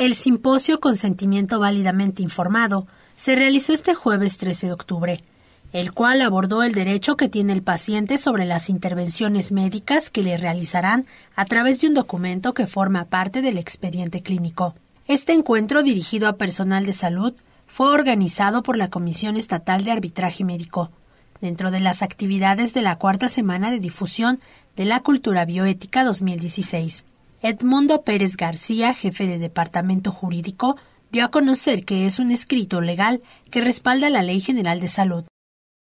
El simposio Consentimiento Válidamente Informado se realizó este jueves 13 de octubre, el cual abordó el derecho que tiene el paciente sobre las intervenciones médicas que le realizarán a través de un documento que forma parte del expediente clínico. Este encuentro dirigido a personal de salud fue organizado por la Comisión Estatal de Arbitraje Médico, dentro de las actividades de la cuarta semana de difusión de la cultura bioética 2016 Edmundo Pérez García, jefe de Departamento Jurídico, dio a conocer que es un escrito legal que respalda la Ley General de Salud.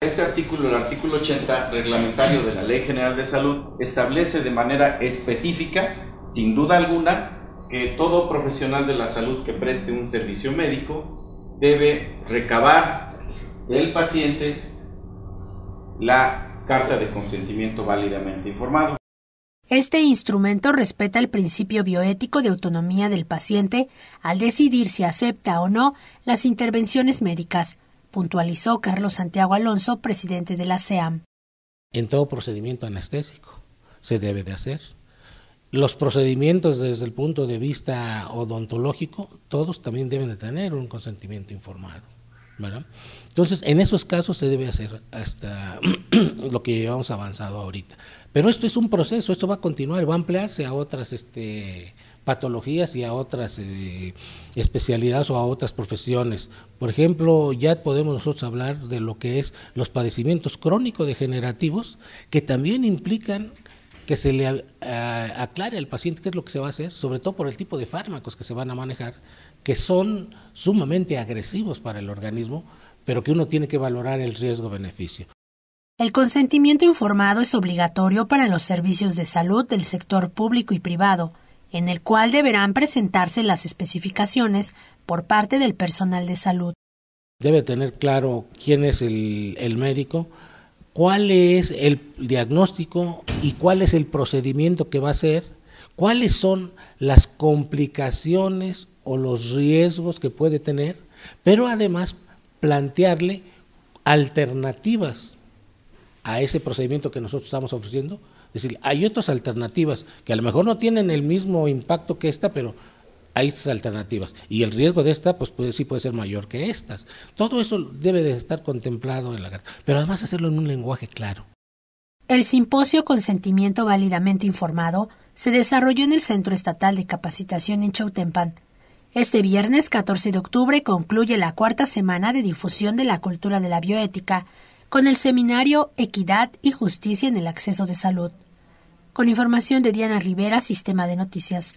Este artículo, el artículo 80 reglamentario de la Ley General de Salud, establece de manera específica, sin duda alguna, que todo profesional de la salud que preste un servicio médico debe recabar del paciente la carta de consentimiento válidamente informado. Este instrumento respeta el principio bioético de autonomía del paciente al decidir si acepta o no las intervenciones médicas, puntualizó Carlos Santiago Alonso, presidente de la SEAM. En todo procedimiento anestésico se debe de hacer. Los procedimientos desde el punto de vista odontológico, todos también deben de tener un consentimiento informado. Entonces, en esos casos se debe hacer hasta lo que llevamos avanzado ahorita. Pero esto es un proceso, esto va a continuar, va a ampliarse a otras este, patologías y a otras eh, especialidades o a otras profesiones. Por ejemplo, ya podemos nosotros hablar de lo que es los padecimientos crónico-degenerativos, que también implican que se le eh, aclare al paciente qué es lo que se va a hacer, sobre todo por el tipo de fármacos que se van a manejar, que son sumamente agresivos para el organismo, pero que uno tiene que valorar el riesgo-beneficio. El consentimiento informado es obligatorio para los servicios de salud del sector público y privado, en el cual deberán presentarse las especificaciones por parte del personal de salud. Debe tener claro quién es el médico, cuál es el diagnóstico y cuál es el procedimiento que va a ser, cuáles son las complicaciones o los riesgos que puede tener, pero además plantearle alternativas a ese procedimiento que nosotros estamos ofreciendo. Es decir, hay otras alternativas que a lo mejor no tienen el mismo impacto que esta, pero hay alternativas y el riesgo de esta pues, sí puede ser mayor que estas. Todo eso debe de estar contemplado en la carta, pero además hacerlo en un lenguaje claro. El simposio Consentimiento Válidamente Informado se desarrolló en el Centro Estatal de Capacitación en Chautempan. Este viernes 14 de octubre concluye la cuarta semana de difusión de la cultura de la bioética con el seminario Equidad y Justicia en el Acceso de Salud. Con información de Diana Rivera, Sistema de Noticias.